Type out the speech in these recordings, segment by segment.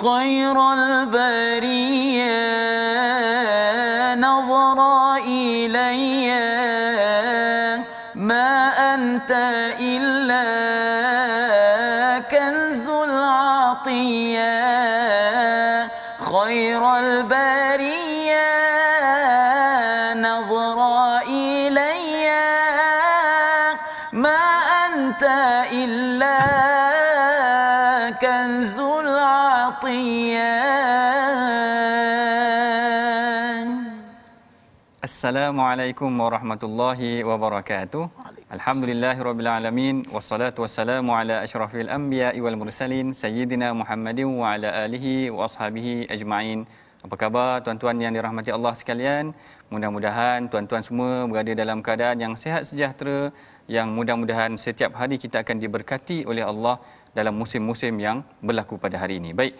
خير البريه نظر الي Assalamualaikum warahmatullahi wabarakatuh. Alhamdulillahirabbil alamin wassalatu wassalamu ala asyrafil anbiya wal mursalin sayyidina Muhammadin wa ala alihi wa ashabihi ajma'in. Apa khabar tuan-tuan yang dirahmati Allah sekalian? Mudah-mudahan tuan-tuan semua berada dalam keadaan yang sehat sejahtera yang mudah-mudahan setiap hari kita akan diberkati oleh Allah dalam musim-musim yang berlaku pada hari ini. Baik,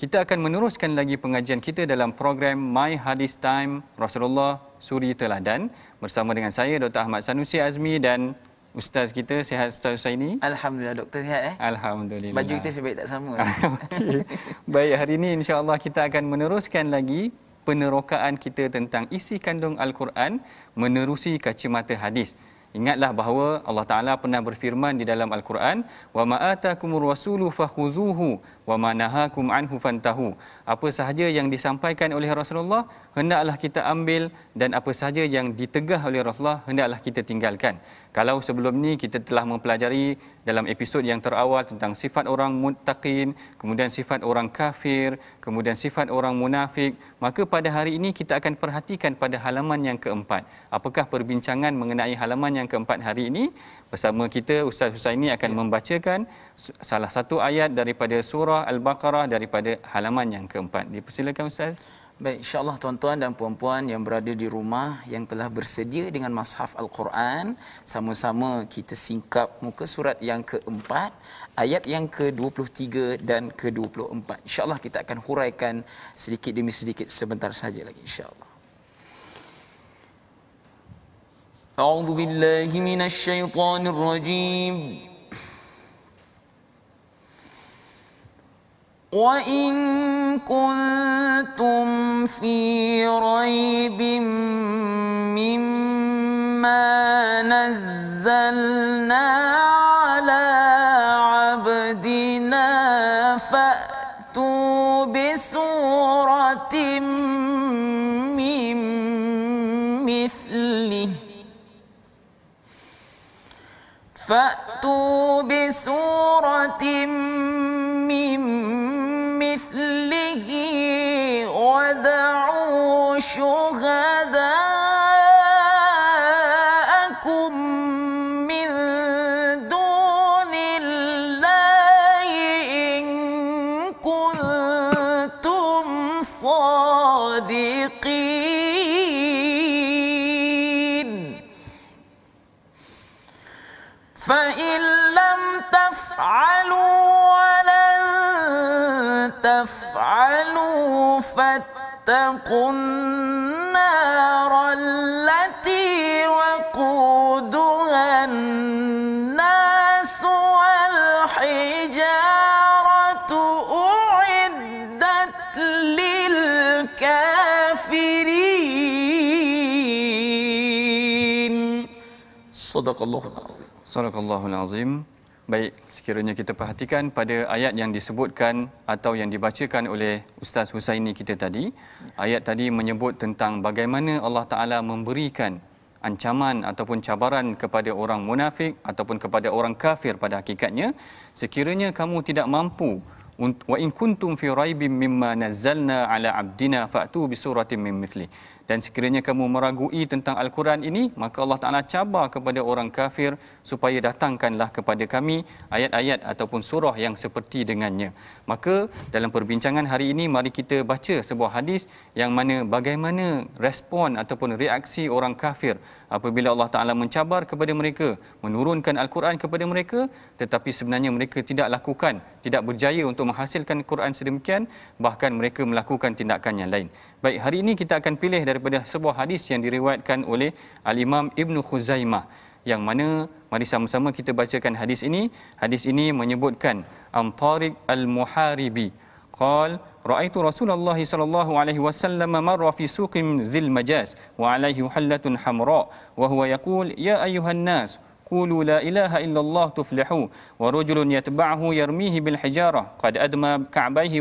kita akan meneruskan lagi pengajian kita dalam program My Hadis Time Rasulullah Suri Teladan bersama dengan saya Dr. Ahmad Sanusi Azmi dan Ustaz kita sihat Ustaz ini. Alhamdulillah doktor sihat eh. Alhamdulillah. Baju kita sebaik tak sama. okay. Baik hari ini insya-Allah kita akan meneruskan lagi penerokaan kita tentang isi kandung al-Quran menerusi kacamata hadis. Ingatlah bahawa Allah Taala pernah berfirman di dalam al-Quran, "Wa ma atakumur rasulu fakhudhuhu wa manahakum anhu fantahu apa sahaja yang disampaikan oleh Rasulullah hendaklah kita ambil dan apa sahaja yang ditegah oleh Rasulullah hendaklah kita tinggalkan kalau sebelum ni kita telah mempelajari dalam episod yang terawal tentang sifat orang muttaqin kemudian sifat orang kafir kemudian sifat orang munafik maka pada hari ini kita akan perhatikan pada halaman yang keempat apakah perbincangan mengenai halaman yang keempat hari ini bersama kita Ustaz Husaini akan yeah. membacakan salah satu ayat daripada surah Al-Baqarah daripada halaman yang keempat. Dipersilakan Ustaz. Baik, insyaAllah tuan-tuan dan puan-puan yang berada di rumah yang telah bersedia dengan mashaf Al-Quran, sama-sama kita singkap muka surat yang keempat, ayat yang ke-23 dan ke-24. InsyaAllah kita akan huraikan sedikit demi sedikit sebentar saja lagi insyaAllah. أعوذ بالله من الشيطان الرجيم وإن كنتم في ريب مما نزلنا فأتوا بسورة من مثله ودعوا شهداء واتقوا النار التي وقودها الناس والحجارة أعدت للكافرين صدق الله العظيم صدق الله العظيم Baik, sekiranya kita perhatikan pada ayat yang disebutkan atau yang dibacakan oleh Ustaz Husaini kita tadi, ayat tadi menyebut tentang bagaimana Allah Taala memberikan ancaman ataupun cabaran kepada orang munafik ataupun kepada orang kafir pada hakikatnya, sekiranya kamu tidak mampu wa in kuntum fi raibim mimma nazzalna ala abdina fa'tu bi suratin mimthli dan sekiranya kamu meragui tentang al-Quran ini maka Allah Taala cabar kepada orang kafir supaya datangkanlah kepada kami ayat-ayat ataupun surah yang seperti dengannya maka dalam perbincangan hari ini mari kita baca sebuah hadis yang mana bagaimana respon ataupun reaksi orang kafir apabila Allah Taala mencabar kepada mereka menurunkan al-Quran kepada mereka tetapi sebenarnya mereka tidak lakukan tidak berjaya untuk menghasilkan Quran sedemikian bahkan mereka melakukan tindakan yang lain Baik, hari ini kita akan pilih daripada sebuah hadis yang diriwayatkan oleh Al-Imam Ibn Khuzaimah yang mana mari sama-sama kita bacakan hadis ini. Hadis ini menyebutkan Antariq Al-Muharibi qal رأيت Rasulullah الله صلى الله عليه وسلم مر في سوق ذي المجاس وعليه حلة حمراء Ya يقول Nas أيها الناس قولوا لا إله إلا الله تفلحوا ورجل يتبعه يرميه بالحجارة قد أدمى كعبيه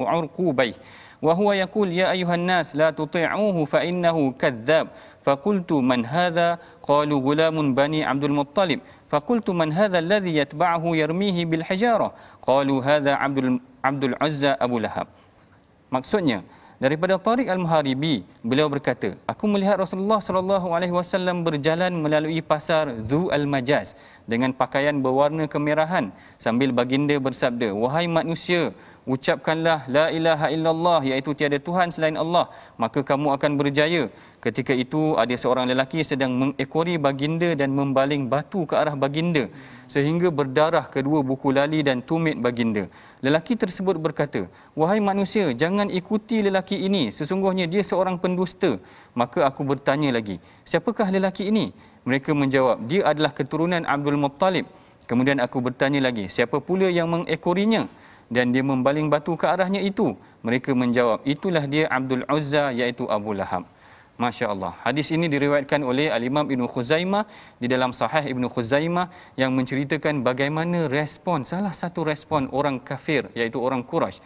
وعرقوبيه wa huwa yaqul ya ayuhan nas la tuti'uhu fa innahu kadzdzab faqultu man hadza qalu gulamun bani abdul muttalib faqultu man hadza alladhi yatba'uhu yarmihi bil hijara qalu hadza abdul abdul azza daripada Tariq Al-Muharibi beliau berkata aku melihat Rasulullah sallallahu alaihi wasallam berjalan melalui pasar Zu Al-Majaz dengan pakaian berwarna kemerahan sambil baginda bersabda wahai manusia ucapkanlah la ilaha illallah iaitu tiada tuhan selain Allah maka kamu akan berjaya ketika itu ada seorang lelaki sedang mengekori baginda dan membaling batu ke arah baginda sehingga berdarah kedua buku lali dan tumit baginda lelaki tersebut berkata wahai manusia jangan ikuti lelaki ini sesungguhnya dia seorang pendusta maka aku bertanya lagi siapakah lelaki ini mereka menjawab dia adalah keturunan Abdul Muttalib kemudian aku bertanya lagi siapa pula yang mengekorinya dan dia membaling batu ke arahnya itu. Mereka menjawab, itulah dia Abdul Uzza iaitu Abu Lahab. Masya Allah. Hadis ini diriwayatkan oleh Al-Imam Ibn Khuzaimah di dalam sahih Ibn Khuzaimah yang menceritakan bagaimana respon, salah satu respon orang kafir iaitu orang Quraisy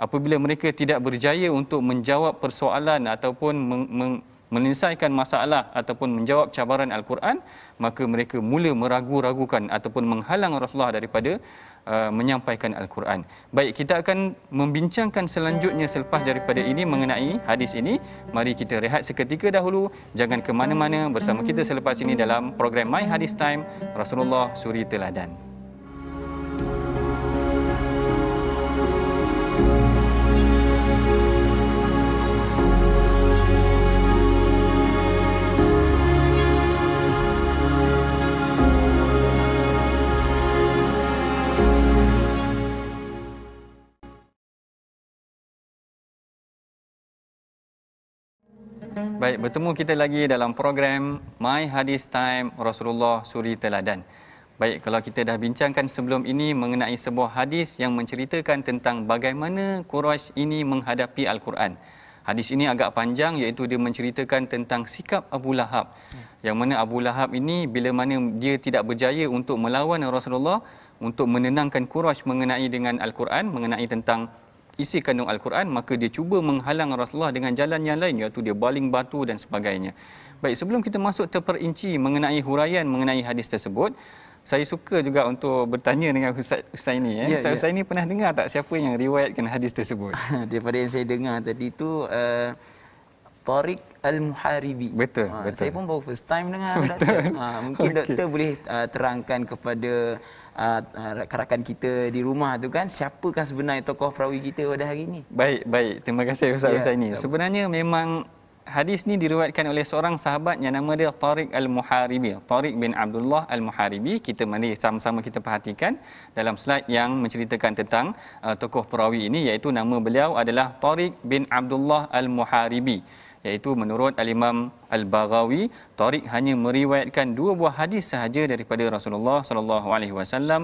apabila mereka tidak berjaya untuk menjawab persoalan ataupun meng- menyelesaikan masalah ataupun menjawab cabaran Al-Quran, maka mereka mula meragu-ragukan ataupun menghalang Rasulullah daripada Uh, menyampaikan Al-Quran. Baik, kita akan membincangkan selanjutnya selepas daripada ini mengenai hadis ini. Mari kita rehat seketika dahulu. Jangan ke mana-mana bersama kita selepas ini dalam program My Hadis Time Rasulullah Suri Teladan. Baik, bertemu kita lagi dalam program My Hadis Time Rasulullah Suri Teladan. Baik, kalau kita dah bincangkan sebelum ini mengenai sebuah hadis yang menceritakan tentang bagaimana Quraisy ini menghadapi Al-Quran. Hadis ini agak panjang iaitu dia menceritakan tentang sikap Abu Lahab. Yang mana Abu Lahab ini bila mana dia tidak berjaya untuk melawan Rasulullah untuk menenangkan Quraisy mengenai dengan Al-Quran, mengenai tentang isi kandung Al-Quran maka dia cuba menghalang Rasulullah dengan jalan yang lain iaitu dia baling batu dan sebagainya. Baik sebelum kita masuk terperinci mengenai huraian mengenai hadis tersebut saya suka juga untuk bertanya dengan Ustaz ini. Eh. Ya. Ustaz ya, Husaini pernah dengar tak siapa yang riwayatkan hadis tersebut? Daripada yang saya dengar tadi itu uh, eh, Tariq Al-Muharibi. Betul, ha, betul. Saya pun baru first time dengan. Betul. Ha, mungkin okay. doktor boleh uh, terangkan kepada uh, uh, rakan-rakan kita di rumah tu kan siapakah sebenarnya tokoh perawi kita pada hari ini? Baik, baik. Terima kasih Ustaz ya, Ustaz ini. Sebenarnya memang hadis ni diriwayatkan oleh seorang sahabat yang nama dia Tariq Al-Muharibi. Tariq bin Abdullah Al-Muharibi. Kita mari sama-sama kita perhatikan dalam slide yang menceritakan tentang uh, tokoh perawi ini iaitu nama beliau adalah Tariq bin Abdullah Al-Muharibi iaitu menurut al-Imam Al-Baghawi Tariq hanya meriwayatkan dua buah hadis sahaja daripada Rasulullah sallallahu alaihi wasallam.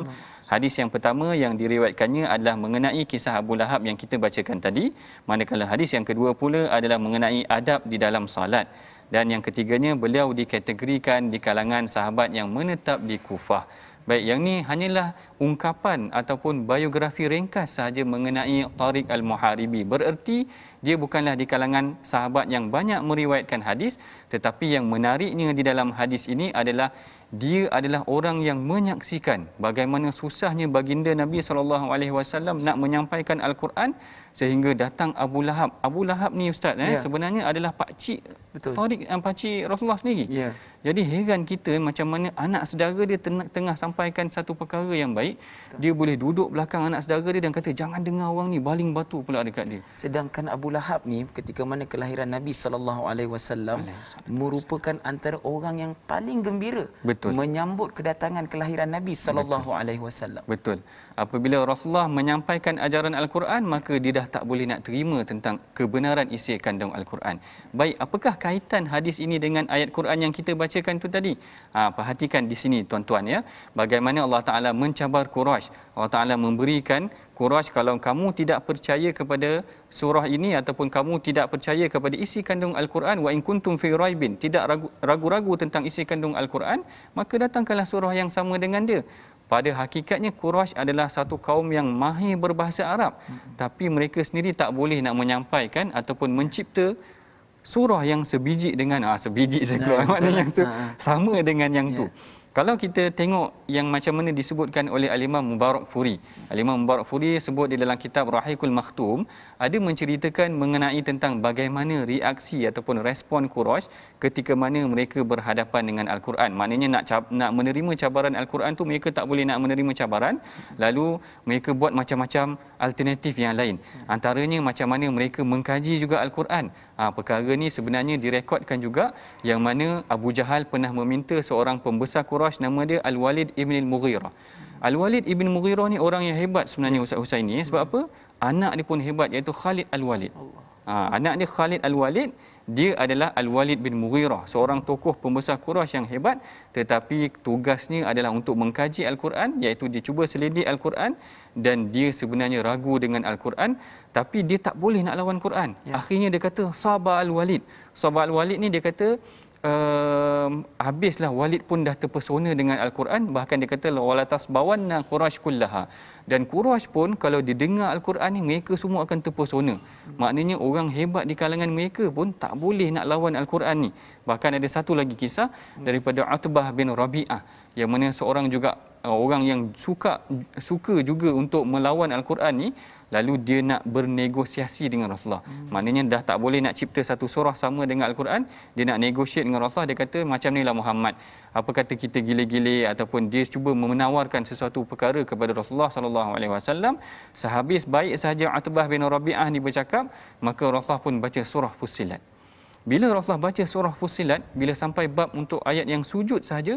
Hadis yang pertama yang diriwayatkannya adalah mengenai kisah Abu Lahab yang kita bacakan tadi, manakala hadis yang kedua pula adalah mengenai adab di dalam salat. Dan yang ketiganya beliau dikategorikan di kalangan sahabat yang menetap di Kufah. Baik, yang ni hanyalah ungkapan ataupun biografi ringkas sahaja mengenai Tariq Al-Muharibi. Bererti dia bukanlah di kalangan sahabat yang banyak meriwayatkan hadis tetapi yang menariknya di dalam hadis ini adalah dia adalah orang yang menyaksikan bagaimana susahnya baginda Nabi saw nak menyampaikan al-Quran sehingga datang Abu Lahab. Abu Lahab ni ustaz eh, ya. sebenarnya adalah pak cik Tariq yang eh, pak cik Rasulullah sendiri. Ya. Jadi heran kita macam mana anak saudara dia tengah sampaikan satu perkara yang baik, Betul. dia boleh duduk belakang anak saudara dia dan kata jangan dengar orang ni baling batu pula dekat dia. Sedangkan Abu Lahab ni ketika mana kelahiran Nabi sallallahu alaihi wasallam merupakan antara orang yang paling gembira Betul. menyambut kedatangan kelahiran Nabi sallallahu alaihi wasallam. Betul apabila Rasulullah menyampaikan ajaran Al-Quran maka dia dah tak boleh nak terima tentang kebenaran isi kandung Al-Quran. Baik, apakah kaitan hadis ini dengan ayat Quran yang kita bacakan tu tadi? Ha, perhatikan di sini tuan-tuan ya, bagaimana Allah Taala mencabar Quraisy. Allah Taala memberikan Quraisy kalau kamu tidak percaya kepada surah ini ataupun kamu tidak percaya kepada isi kandung Al-Quran wa in kuntum fi raibin tidak ragu-ragu tentang isi kandung Al-Quran maka datangkanlah surah yang sama dengan dia pada hakikatnya Quraisy adalah satu kaum yang mahir berbahasa Arab hmm. tapi mereka sendiri tak boleh nak menyampaikan ataupun mencipta surah yang sebiji dengan ah sebiji saya keluar nah, maknanya yang tu, ha. Lah. Ah, ah. sama dengan yang yeah. tu ya. kalau kita tengok yang macam mana disebutkan oleh Alimah Mubarak Furi. Alimah Mubarak Furi sebut di dalam kitab Rahikul Maktum ada menceritakan mengenai tentang bagaimana reaksi ataupun respon Quraisy ketika mana mereka berhadapan dengan Al-Quran. Maknanya nak nak menerima cabaran Al-Quran tu mereka tak boleh nak menerima cabaran, lalu mereka buat macam-macam alternatif yang lain. Antaranya macam mana mereka mengkaji juga Al-Quran. Ha, perkara ni sebenarnya direkodkan juga yang mana Abu Jahal pernah meminta seorang pembesar Quraisy nama dia Al-Walid ibn Al-Mughirah. Al-Walid ibn Mughirah ni orang yang hebat sebenarnya Ustaz Husaini. Sebab apa? anak dia pun hebat iaitu Khalid Al-Walid. Ha, anak dia Khalid Al-Walid, dia adalah Al-Walid bin Mughirah, seorang tokoh pembesar Quraisy yang hebat tetapi tugasnya adalah untuk mengkaji Al-Quran iaitu dia cuba selidik Al-Quran dan dia sebenarnya ragu dengan Al-Quran tapi dia tak boleh nak lawan Quran. Ya. Akhirnya dia kata Sabah Al-Walid. Sabah Al-Walid ni dia kata um, habislah Walid pun dah terpesona dengan Al-Quran bahkan dia kata wala tasbawanna quraish kullaha dan Quraisy pun kalau didengar Al-Quran ni mereka semua akan terpesona. Maknanya orang hebat di kalangan mereka pun tak boleh nak lawan Al-Quran ni. Bahkan ada satu lagi kisah daripada Atbah bin Rabi'ah yang mana seorang juga eh, orang yang suka suka juga untuk melawan Al-Quran ni lalu dia nak bernegosiasi dengan Rasulullah. Hmm. Maknanya dah tak boleh nak cipta satu surah sama dengan Al-Quran, dia nak negotiate dengan Rasulullah, dia kata macam ni lah Muhammad. Apa kata kita gile-gile ataupun dia cuba menawarkan sesuatu perkara kepada Rasulullah sallallahu alaihi wasallam. Sehabis baik sahaja Atbah bin Rabi'ah ni bercakap, maka Rasulullah pun baca surah Fusilat. Bila Rasulullah baca surah Fusilat, bila sampai bab untuk ayat yang sujud sahaja,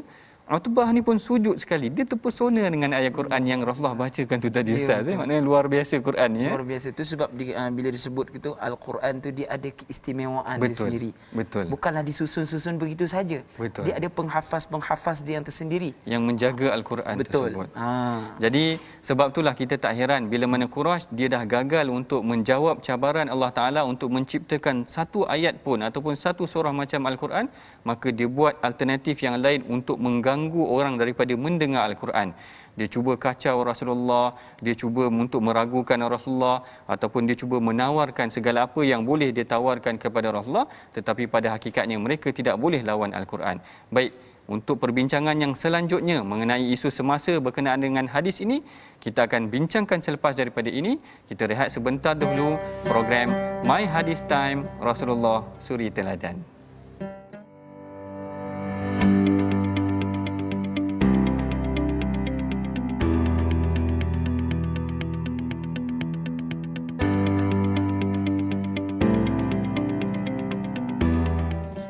Utbah ni pun sujud sekali. Dia terpesona dengan ayat Quran yang Rasulullah bacakan tu tadi ya, ustaz. Ya? Maknanya luar biasa Quran ni ya. Luar biasa. itu sebab di, uh, bila disebut gitu Al-Quran tu dia ada keistimewaan betul. dia sendiri. Betul. Bukanlah disusun-susun begitu saja. Betul. Dia ada penghafaz-penghafaz dia yang tersendiri yang menjaga Al-Quran tersebut. Betul. Ah. Ha. Jadi sebab itulah kita tak heran bila mana Quraisy dia dah gagal untuk menjawab cabaran Allah Taala untuk menciptakan satu ayat pun ataupun satu surah macam Al-Quran, maka dia buat alternatif yang lain untuk menggang ganggu orang daripada mendengar al-Quran dia cuba kacau Rasulullah dia cuba untuk meragukan Rasulullah ataupun dia cuba menawarkan segala apa yang boleh dia tawarkan kepada Rasulullah tetapi pada hakikatnya mereka tidak boleh lawan al-Quran baik untuk perbincangan yang selanjutnya mengenai isu semasa berkenaan dengan hadis ini kita akan bincangkan selepas daripada ini kita rehat sebentar dahulu program My Hadis Time Rasulullah Suri Teladan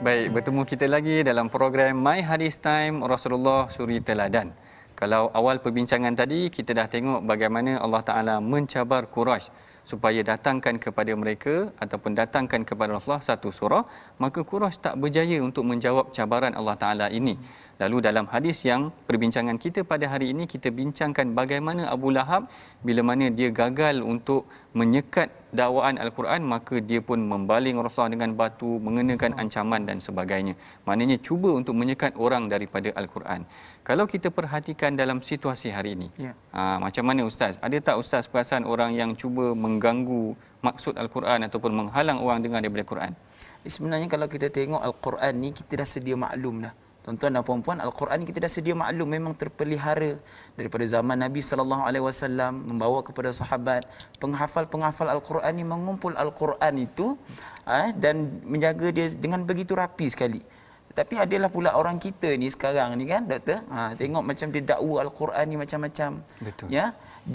Baik, bertemu kita lagi dalam program My Hadis Time Rasulullah Suri Teladan. Kalau awal perbincangan tadi, kita dah tengok bagaimana Allah Ta'ala mencabar Quraisy supaya datangkan kepada mereka ataupun datangkan kepada Rasulullah satu surah, maka Quraisy tak berjaya untuk menjawab cabaran Allah Ta'ala ini. Lalu dalam hadis yang perbincangan kita pada hari ini kita bincangkan bagaimana Abu Lahab bila mana dia gagal untuk menyekat dakwaan al-Quran maka dia pun membaling Rasulullah dengan batu mengenakan ancaman dan sebagainya. Maknanya cuba untuk menyekat orang daripada al-Quran. Kalau kita perhatikan dalam situasi hari ini. Ya. Aa, ah, macam mana ustaz? Ada tak ustaz perasan orang yang cuba mengganggu maksud al-Quran ataupun menghalang orang dengar daripada al-Quran? Sebenarnya kalau kita tengok al-Quran ni kita dah sedia maklum dah. Tuan-tuan dan puan-puan, Al-Quran kita dah sedia maklum memang terpelihara daripada zaman Nabi sallallahu alaihi wasallam membawa kepada sahabat, penghafal-penghafal Al-Quran ini mengumpul Al-Quran itu eh, dan menjaga dia dengan begitu rapi sekali. Tapi adalah pula orang kita ni sekarang ni kan doktor. Ha tengok macam dia dakwa al-Quran ni macam-macam. Betul. Ya.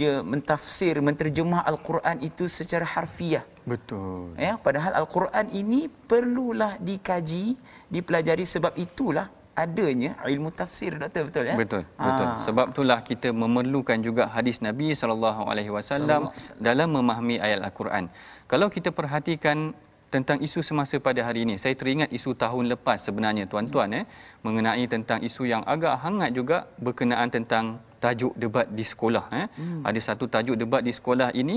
Dia mentafsir, menterjemah al-Quran itu secara harfiah. Betul. Ya, padahal al-Quran ini perlulah dikaji, dipelajari sebab itulah adanya ilmu tafsir doktor betul ya betul ah. betul sebab itulah kita memerlukan juga hadis nabi sallallahu alaihi wasallam dalam memahami ayat al-Quran kalau kita perhatikan tentang isu semasa pada hari ini saya teringat isu tahun lepas sebenarnya tuan-tuan hmm. eh mengenai tentang isu yang agak hangat juga berkenaan tentang tajuk debat di sekolah eh hmm. ada satu tajuk debat di sekolah ini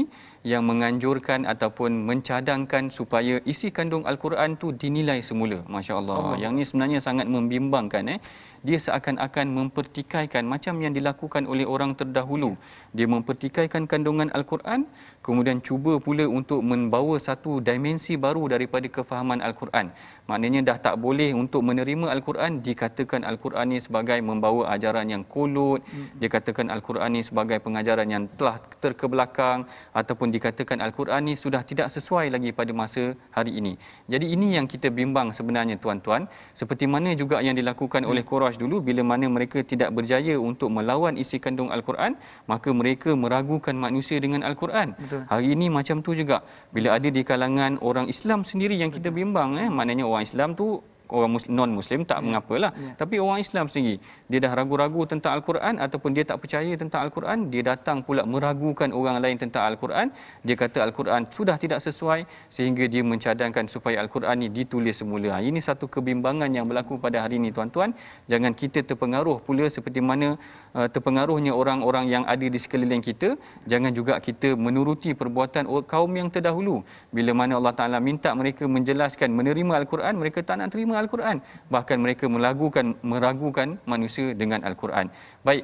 yang menganjurkan ataupun mencadangkan supaya isi kandung al-Quran tu dinilai semula masya-Allah Allah. yang ini sebenarnya sangat membimbangkan eh dia seakan-akan mempertikaikan macam yang dilakukan oleh orang terdahulu dia mempertikaikan kandungan al-Quran kemudian cuba pula untuk membawa satu dimensi baru daripada kefahaman al-Quran maknanya dah tak boleh untuk menerima al-Quran dikatakan al-Quran ini sebagai membawa ajaran yang kolot hmm. dikatakan al-Quran ini sebagai pengajaran yang telah terkebelakang ataupun ataupun dikatakan Al-Quran ni sudah tidak sesuai lagi pada masa hari ini. Jadi ini yang kita bimbang sebenarnya tuan-tuan. Seperti mana juga yang dilakukan oleh hmm. Quraisy dulu bila mana mereka tidak berjaya untuk melawan isi kandung Al-Quran, maka mereka meragukan manusia dengan Al-Quran. Betul. Hari ini macam tu juga. Bila ada di kalangan orang Islam sendiri yang kita bimbang eh, maknanya orang Islam tu orang muslim non muslim tak yeah. mengapalah yeah. tapi orang Islam sendiri dia dah ragu-ragu tentang al-Quran ataupun dia tak percaya tentang al-Quran dia datang pula meragukan orang lain tentang al-Quran dia kata al-Quran sudah tidak sesuai sehingga dia mencadangkan supaya al-Quran ini ditulis semula ha, ini satu kebimbangan yang berlaku pada hari ini tuan-tuan jangan kita terpengaruh pula seperti mana uh, terpengaruhnya orang-orang yang ada di sekeliling kita jangan juga kita menuruti perbuatan kaum yang terdahulu bila mana Allah Taala minta mereka menjelaskan menerima al-Quran mereka tak nak terima dengan Al-Quran. Bahkan mereka melagukan, meragukan manusia dengan Al-Quran. Baik,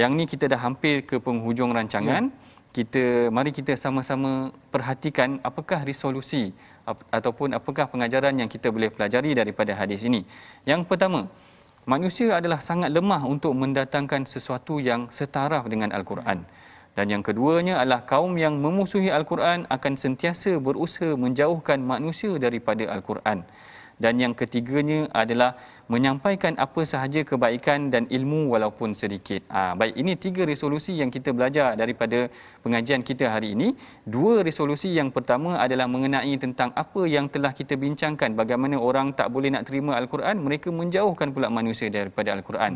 yang ni kita dah hampir ke penghujung rancangan. Ya. Kita mari kita sama-sama perhatikan apakah resolusi ap, ataupun apakah pengajaran yang kita boleh pelajari daripada hadis ini. Yang pertama, manusia adalah sangat lemah untuk mendatangkan sesuatu yang setaraf dengan Al-Quran. Dan yang keduanya adalah kaum yang memusuhi Al-Quran akan sentiasa berusaha menjauhkan manusia daripada Al-Quran dan yang ketiganya adalah menyampaikan apa sahaja kebaikan dan ilmu walaupun sedikit. Ha, baik ini tiga resolusi yang kita belajar daripada pengajian kita hari ini dua resolusi yang pertama adalah mengenai tentang apa yang telah kita bincangkan bagaimana orang tak boleh nak terima al-Quran mereka menjauhkan pula manusia daripada al-Quran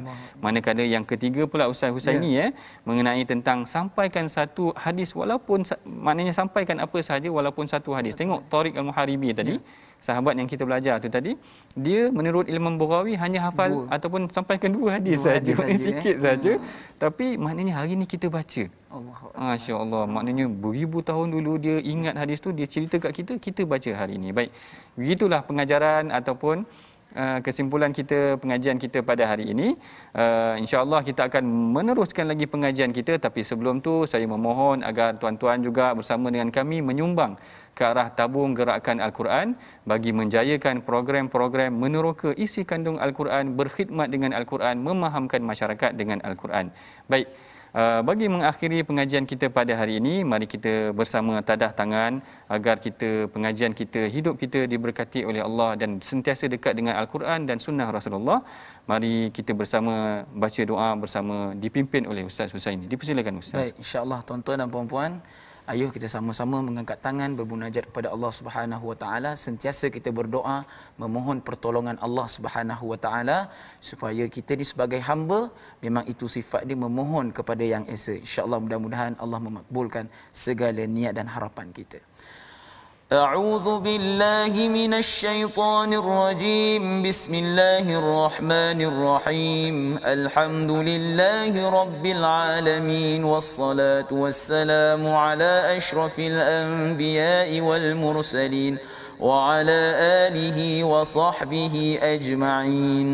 manakala yang ketiga pula Ustaz Husaini ya. ya mengenai tentang sampaikan satu hadis walaupun maknanya sampaikan apa sahaja walaupun satu hadis tengok Tariq al-Muharibi tadi ya sahabat yang kita belajar tu tadi dia menurut Imam Bukhari hanya hafal dua. ataupun sampaikan dua hadis saja sikit eh. saja hmm. tapi maknanya hari ini kita baca Allah. Masya Allah. Maknanya beribu tahun dulu dia ingat hadis tu, dia cerita kat kita, kita baca hari ini. Baik, begitulah pengajaran ataupun uh, kesimpulan kita pengajian kita pada hari ini uh, insyaallah kita akan meneruskan lagi pengajian kita tapi sebelum tu saya memohon agar tuan-tuan juga bersama dengan kami menyumbang ke arah tabung gerakan al-Quran bagi menjayakan program-program meneroka isi kandung al-Quran berkhidmat dengan al-Quran memahamkan masyarakat dengan al-Quran baik Ah, bagi mengakhiri pengajian kita pada hari ini, mari kita bersama tadah tangan agar kita pengajian kita, hidup kita diberkati oleh Allah dan sentiasa dekat dengan Al-Quran dan Sunnah Rasulullah. Mari kita bersama baca doa bersama dipimpin oleh Ustaz Husaini. Dipersilakan Ustaz. Baik, insyaAllah tuan-tuan dan puan-puan. Ayuh kita sama-sama mengangkat tangan bermunajat kepada Allah Subhanahu wa taala sentiasa kita berdoa memohon pertolongan Allah Subhanahu wa taala supaya kita ni sebagai hamba memang itu sifat dia memohon kepada yang esa insyaallah mudah-mudahan Allah memakbulkan segala niat dan harapan kita. أعوذ بالله من الشيطان الرجيم بسم الله الرحمن الرحيم الحمد لله رب العالمين والصلاة والسلام على أشرف الأنبياء والمرسلين وعلى آله وصحبه أجمعين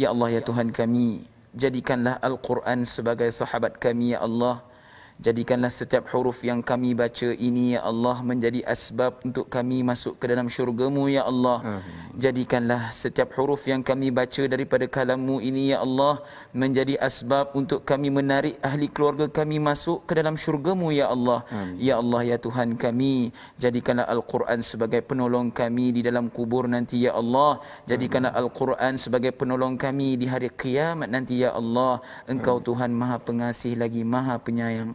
يا الله يا كمي kami jadikanlah Al-Quran sebagai sahabat kami ya Allah Jadikanlah setiap huruf yang kami baca ini ya Allah menjadi asbab untuk kami masuk ke dalam syurgamu ya Allah. Jadikanlah setiap huruf yang kami baca daripada kalammu ini ya Allah menjadi asbab untuk kami menarik ahli keluarga kami masuk ke dalam syurgamu ya Allah. Ya Allah ya Tuhan kami jadikanlah Al-Quran sebagai penolong kami di dalam kubur nanti ya Allah. Jadikanlah Al-Quran sebagai penolong kami di hari kiamat nanti ya Allah. Engkau Tuhan Maha Pengasih lagi Maha Penyayang.